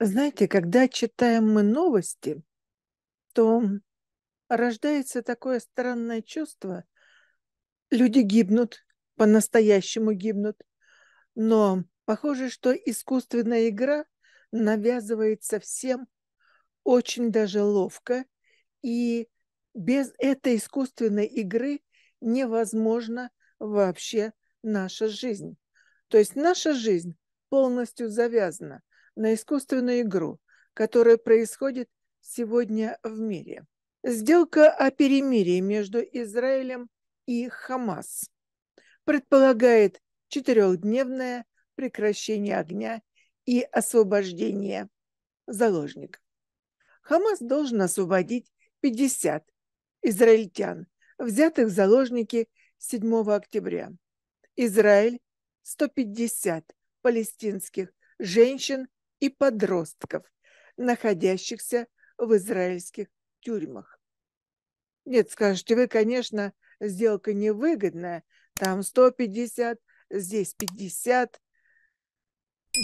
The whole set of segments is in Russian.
Знаете, когда читаем мы новости, то рождается такое странное чувство. Люди гибнут, по-настоящему гибнут, но похоже, что искусственная игра навязывается всем очень даже ловко, и без этой искусственной игры невозможно вообще наша жизнь. То есть наша жизнь полностью завязана на искусственную игру, которая происходит сегодня в мире. Сделка о перемирии между Израилем и Хамас предполагает четырехдневное прекращение огня и освобождение заложников. Хамас должен освободить 50 израильтян, взятых в заложники 7 октября. Израиль – 150 палестинских женщин и подростков, находящихся в израильских тюрьмах. Нет, скажете вы, конечно, сделка невыгодная. Там 150, здесь 50.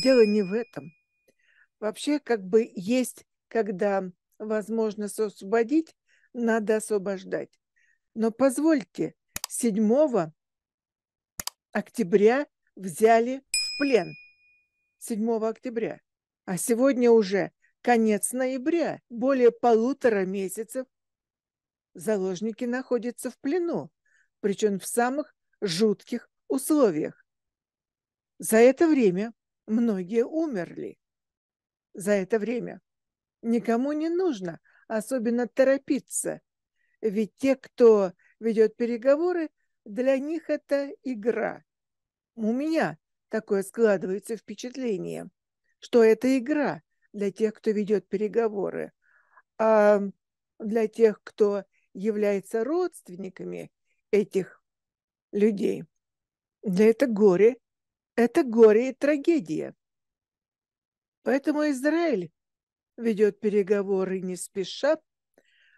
Дело не в этом. Вообще, как бы есть, когда возможно освободить, надо освобождать. Но позвольте, 7 октября взяли в плен. 7 октября. А сегодня уже конец ноября, более полутора месяцев. Заложники находятся в плену, причем в самых жутких условиях. За это время многие умерли. За это время никому не нужно особенно торопиться, ведь те, кто ведет переговоры, для них это игра. У меня такое складывается впечатление что это игра для тех, кто ведет переговоры, а для тех, кто является родственниками этих людей. Для это горе, это горе и трагедия. Поэтому Израиль ведет переговоры не спеша.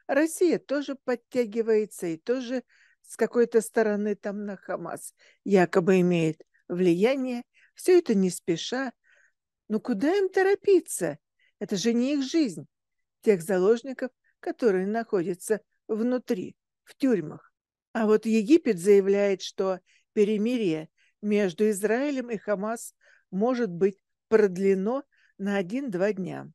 Россия тоже подтягивается и тоже с какой-то стороны там на Хамас якобы имеет влияние. Все это не спеша, но ну, куда им торопиться? Это же не их жизнь. Тех заложников, которые находятся внутри, в тюрьмах. А вот Египет заявляет, что перемирие между Израилем и Хамас может быть продлено на один-два дня.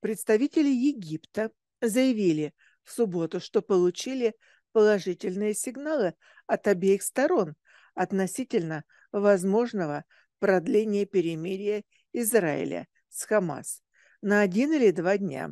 Представители Египта заявили в субботу, что получили положительные сигналы от обеих сторон относительно возможного продления перемирия Израиля с Хамас на один или два дня.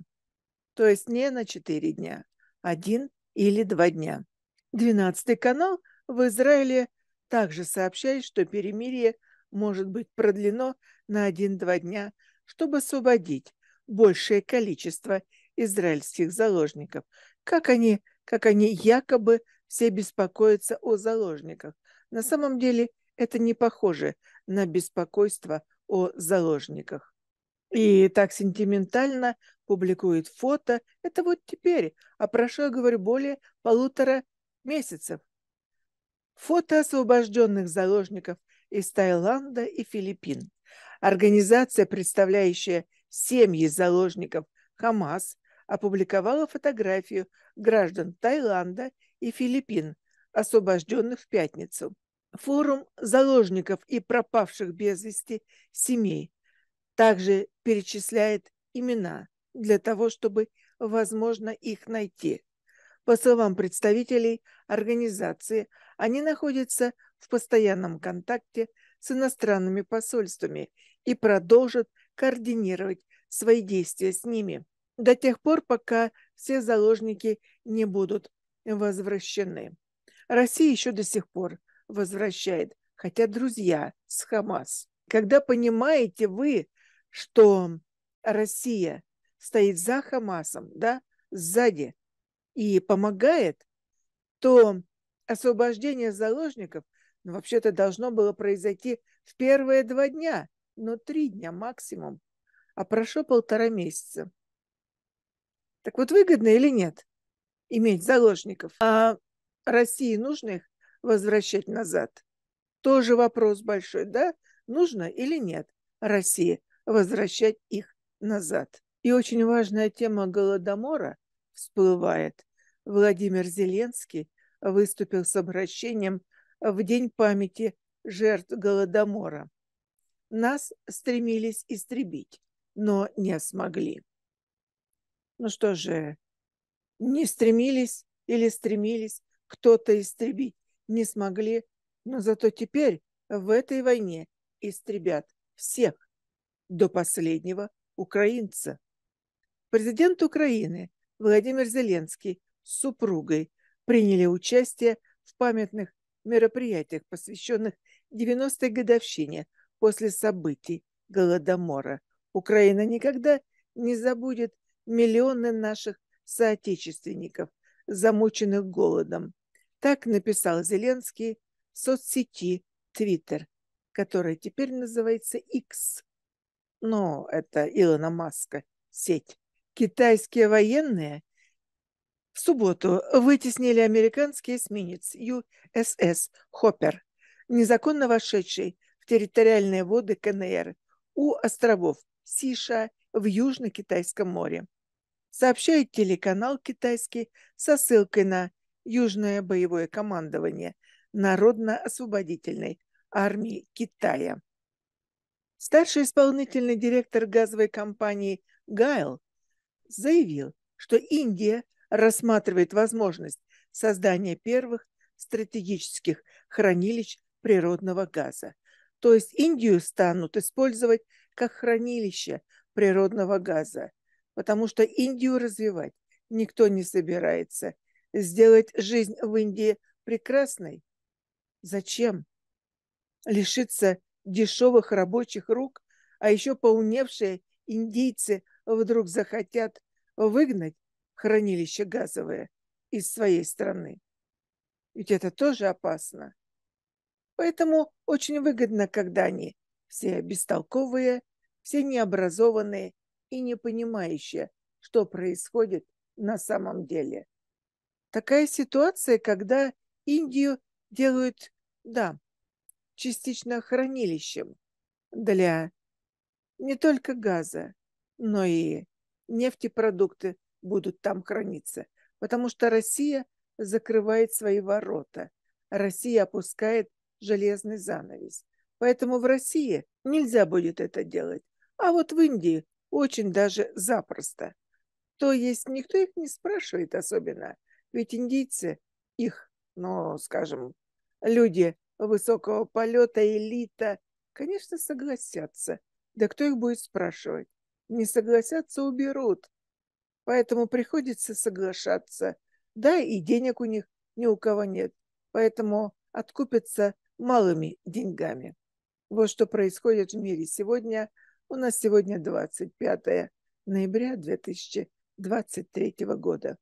То есть не на четыре дня, один или два дня. Двенадцатый канал в Израиле также сообщает, что перемирие может быть продлено на один-два дня, чтобы освободить большее количество израильских заложников. Как они, как они якобы все беспокоятся о заложниках. На самом деле это не похоже на беспокойство о заложниках. И так сентиментально публикует фото. Это вот теперь, а прошло, я говорю, более полутора месяцев. Фото освобожденных заложников из Таиланда и Филиппин. Организация, представляющая семьи заложников Хамас, опубликовала фотографию граждан Таиланда и Филиппин, освобожденных в пятницу форум заложников и пропавших без вести семей. Также перечисляет имена для того, чтобы, возможно, их найти. По словам представителей организации, они находятся в постоянном контакте с иностранными посольствами и продолжат координировать свои действия с ними до тех пор, пока все заложники не будут возвращены. Россия еще до сих пор возвращает, хотя друзья с Хамас. Когда понимаете вы, что Россия стоит за Хамасом, да, сзади и помогает, то освобождение заложников ну, вообще-то должно было произойти в первые два дня, но три дня максимум, а прошло полтора месяца. Так вот, выгодно или нет иметь заложников? А России их? возвращать назад. Тоже вопрос большой, да? Нужно или нет России возвращать их назад? И очень важная тема Голодомора всплывает. Владимир Зеленский выступил с обращением в День памяти жертв Голодомора. Нас стремились истребить, но не смогли. Ну что же, не стремились или стремились кто-то истребить, не смогли, но зато теперь в этой войне истребят всех, до последнего украинца. Президент Украины Владимир Зеленский с супругой приняли участие в памятных мероприятиях, посвященных 90-й годовщине после событий Голодомора. Украина никогда не забудет миллионы наших соотечественников, замученных голодом. Так написал Зеленский в соцсети Twitter, которая теперь называется X. Но это Илона Маска, сеть. Китайские военные в субботу вытеснили американский эсминец USS Хоппер, незаконно вошедший в территориальные воды КНР у островов Сиша в Южно-Китайском море. Сообщает телеканал китайский со ссылкой на Южное боевое командование Народно-освободительной армии Китая. Старший исполнительный директор газовой компании Гайл заявил, что Индия рассматривает возможность создания первых стратегических хранилищ природного газа. То есть Индию станут использовать как хранилище природного газа, потому что Индию развивать никто не собирается сделать жизнь в Индии прекрасной? Зачем? Лишиться дешевых рабочих рук, а еще поуневшие индийцы вдруг захотят выгнать хранилище газовое из своей страны. Ведь это тоже опасно. Поэтому очень выгодно, когда они все бестолковые, все необразованные и не понимающие, что происходит на самом деле. Такая ситуация, когда Индию делают, да, частично хранилищем для не только газа, но и нефтепродукты будут там храниться, потому что Россия закрывает свои ворота. Россия опускает железный занавес. Поэтому в России нельзя будет это делать. А вот в Индии очень даже запросто. То есть никто их не спрашивает особенно. Ведь индийцы, их, ну, скажем, люди высокого полета, элита, конечно, согласятся. Да кто их будет спрашивать? Не согласятся, уберут. Поэтому приходится соглашаться. Да, и денег у них ни у кого нет. Поэтому откупятся малыми деньгами. Вот что происходит в мире сегодня. У нас сегодня 25 ноября 2023 года.